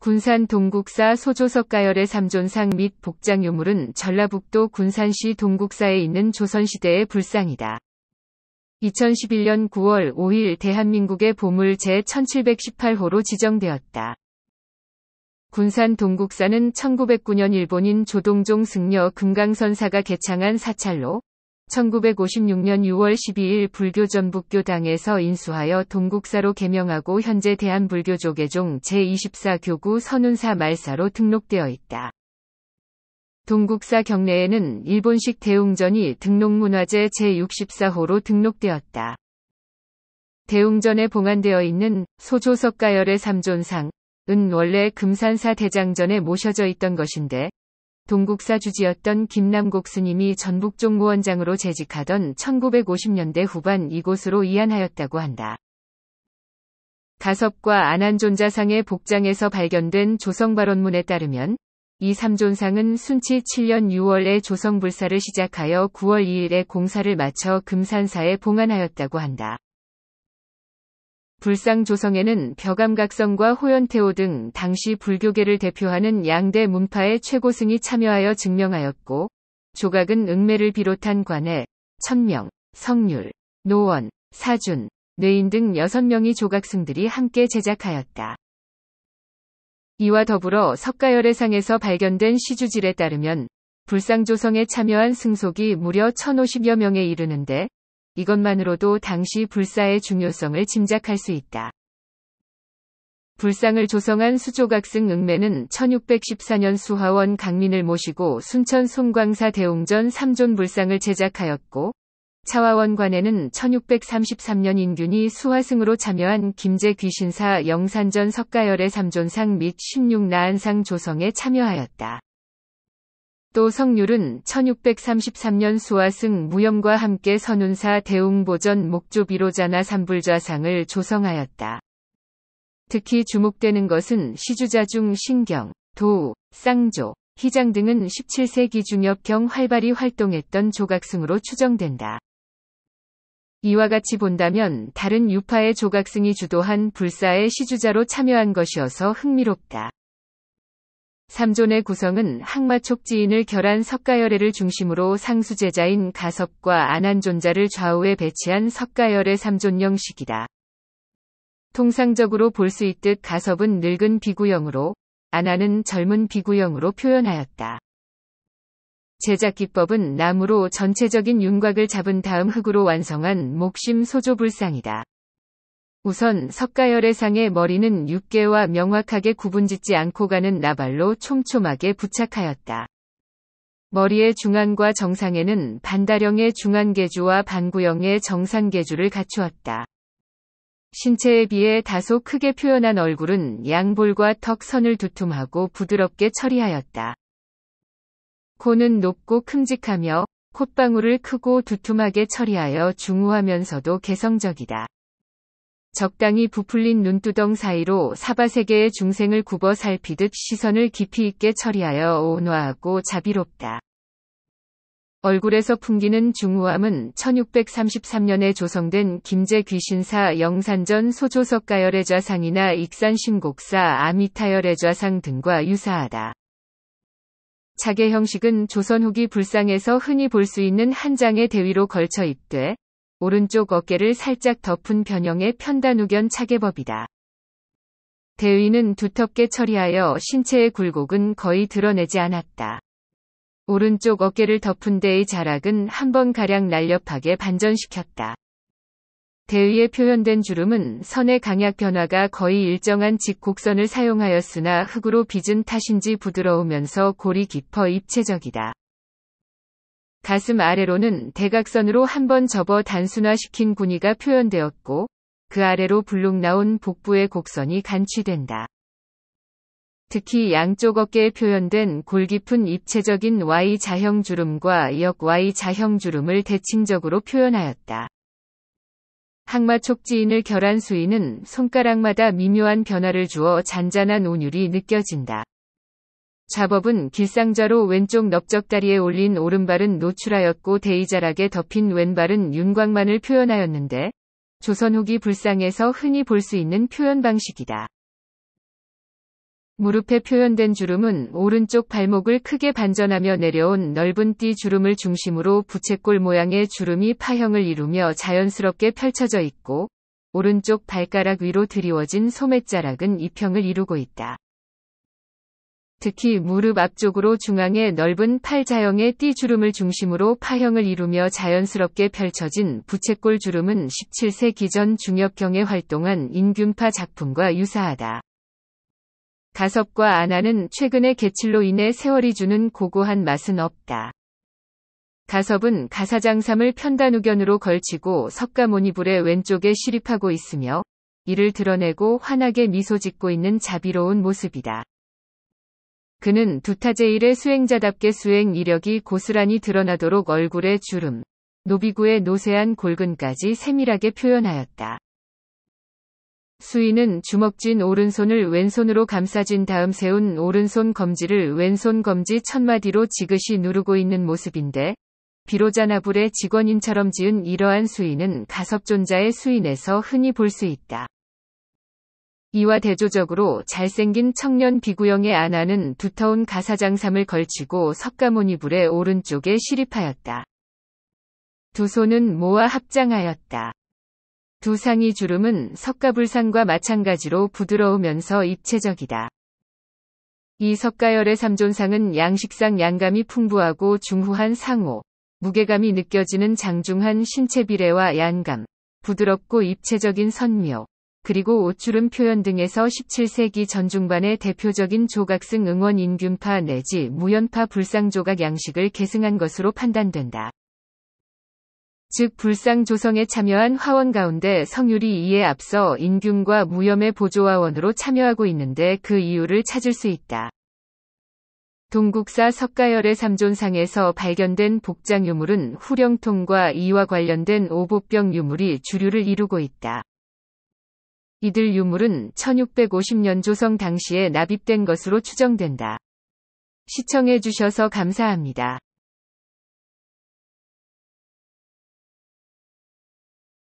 군산 동국사 소조석가열의 삼존상 및 복장 유물은 전라북도 군산시 동국사에 있는 조선시대의 불상이다. 2011년 9월 5일 대한민국의 보물 제1718호로 지정되었다. 군산 동국사는 1909년 일본인 조동종 승려 금강선사가 개창한 사찰로 1956년 6월 12일 불교 전북교당에서 인수하여 동국사로 개명하고 현재 대한불교조계종 제24교구 선운사 말사로 등록되어 있다. 동국사 경내에는 일본식 대웅전이 등록문화재 제64호로 등록되었다. 대웅전에 봉안되어 있는 소조석가열의 삼존상, 은 원래 금산사 대장전에 모셔져 있던 것인데 동국사 주지였던 김남곡 스님이 전북 종무원장으로 재직하던 1950년대 후반 이곳으로 이안하였다고 한다. 가섭과 안한존자상의 복장에서 발견된 조성발언문에 따르면 이 삼존상은 순치 7년 6월에 조성불사를 시작하여 9월 2일에 공사를 마쳐 금산사에 봉안하였다고 한다. 불상 조성에는 벼감각성과 호연태오 등 당시 불교계를 대표하는 양대 문파의 최고승이 참여하여 증명하였고 조각은 응매를 비롯한 관해 천명, 성률, 노원, 사준, 뇌인 등6명이 조각승들이 함께 제작하였다. 이와 더불어 석가열의 상에서 발견된 시주질에 따르면 불상조성에 참여한 승속이 무려 1050여 명에 이르는데 이것만으로도 당시 불사의 중요성을 짐작할 수 있다. 불상을 조성한 수조각승 응매는 1614년 수하원 강민을 모시고 순천 송광사 대웅전 3존 불상을 제작하였고 차화원관에는 1633년 인균이 수화승으로 참여한 김제 귀신사 영산전 석가열의 3존상 및 16나한상 조성에 참여하였다. 또 성률은 1633년 수화승 무염과 함께 선운사 대웅보전 목조비로자나 삼불좌상을 조성하였다. 특히 주목되는 것은 시주자 중 신경, 도우, 쌍조, 희장 등은 17세기 중엽경 활발히 활동했던 조각승으로 추정된다. 이와 같이 본다면 다른 유파의 조각승이 주도한 불사의 시주자로 참여한 것이어서 흥미롭다. 삼존의 구성은 항마촉지인을 결한 석가열애를 중심으로 상수제자인 가섭과 안한존자를 좌우에 배치한 석가열애 삼존 형식이다. 통상적으로 볼 수 있듯 가섭은 늙은 비구형으로, 안하는 젊은 비구형으로 표현하였다. 제작 기법은 나무로 전체적인 윤곽을 잡은 다음 흙으로 완성한 목심 소조불상이다. 우선 석가열의상의 머리는 육개와 명확하게 구분짓지 않고 가는 나발로 촘촘하게 부착하였다. 머리의 중앙과 정상에는 반다령의 중앙계주와 반구형의 정상계주를 갖추었다. 신체에 비해 다소 크게 표현한 얼굴은 양볼과 턱 선을 두툼하고 부드럽게 처리하였다. 코는 높고 큼직하며 콧방울을 크고 두툼하게 처리하여 중후하면서도 개성적이다. 적당히 부풀린 눈두덩 사이로 사바세계의 중생을 굽어 살피듯 시선을 깊이 있게 처리하여 온화하고 자비롭다. 얼굴에서 풍기는 중후함은 1633년에 조성된 김제 귀신사 영산전 소조석가열애좌상이나 익산신곡사 아미타열애좌상 등과 유사하다. 자개 형식은 조선 후기 불상에서 흔히 볼 수 있는 한 장의 대위로 걸쳐 입되 오른쪽 어깨를 살짝 덮은 변형의 편단우견 차계법이다. 대위는 두텁게 처리하여 신체의 굴곡은 거의 드러내지 않았다. 오른쪽 어깨를 덮은 데의 자락은 한 번가량 날렵하게 반전시켰다. 대위에 표현된 주름은 선의 강약 변화가 거의 일정한 직곡선을 사용하였으나 흙으로 빚은 탓인지 부드러우면서 골이 깊어 입체적이다. 가슴 아래로는 대각선으로 한 번 접어 단순화시킨 군이가 표현되었고 그 아래로 불룩 나온 복부의 곡선이 간취된다. 특히 양쪽 어깨에 표현된 골 깊은 입체적인 Y자형 주름과 역 Y자형 주름을 대칭적으로 표현하였다. 항마 촉지인을 결한 수인은 손가락마다 미묘한 변화를 주어 잔잔한 온율이 느껴진다. 잡업은 길상자로 왼쪽 넓적다리에 올린 오른발은 노출하였고 대이자락에 덮인 왼발은 윤곽만을 표현하였는데 조선 후기 불상에서 흔히 볼 수 있는 표현 방식이다. 무릎에 표현된 주름은 오른쪽 발목을 크게 반전하며 내려온 넓은 띠 주름을 중심으로 부채꼴 모양의 주름이 파형을 이루며 자연스럽게 펼쳐져 있고 오른쪽 발가락 위로 드리워진 소매자락은 이평을 이루고 있다. 특히 무릎 앞쪽으로 중앙의 넓은 팔자형의 띠주름을 중심으로 파형을 이루며 자연스럽게 펼쳐진 부채꼴 주름은 17세 기전 중엽경에 활동한 인균파 작품과 유사하다. 가섭과 아나는 최근의 개칠로 인해 세월이 주는 고고한 맛은 없다. 가섭은 가사장삼을 편단우견으로 걸치고 석가모니불의 왼쪽에 시립하고 있으며 이를 드러내고 환하게 미소 짓고 있는 자비로운 모습이다. 그는 두타제일의 수행자답게 수행 이력이 고스란히 드러나도록 얼굴의 주름, 노비구의 노쇠한 골근까지 세밀하게 표현하였다. 수인은 주먹쥔 오른손을 왼손으로 감싸진 다음 세운 오른손 검지를 왼손 검지 첫마디로 지그시 누르고 있는 모습인데 비로자나불의 직원인처럼 지은 이러한 수인은 가섭존자의 수인에서 흔히 볼 수 있다. 이와 대조적으로 잘생긴 청년 비구형의 아나는 두터운 가사장삼을 걸치고 석가모니불의 오른쪽에 시립하였다. 두 손은 모아 합장하였다. 두 상의 주름은 석가불상과 마찬가지로 부드러우면서 입체적이다. 이 석가열의 삼존상은 양식상 양감이 풍부하고 중후한 상호, 무게감이 느껴지는 장중한 신체 비례와 양감, 부드럽고 입체적인 선묘, 그리고 옷주름 표현 등에서 17세기 전중반의 대표적인 조각승 응원 인균파 내지 무연파 불상조각 양식을 계승한 것으로 판단된다. 즉 불상 조성에 참여한 화원 가운데 성율이 이에 앞서 인균과 무염의 보조화원으로 참여하고 있는데 그 이유를 찾을 수 있다. 동국사 석가열의 삼존상에서 발견된 복장 유물은 후령통과 이와 관련된 오복병 유물이 주류를 이루고 있다. 이들 유물은 1650년 조성 당시에 납입된 것으로 추정된다. 시청해주셔서 감사합니다.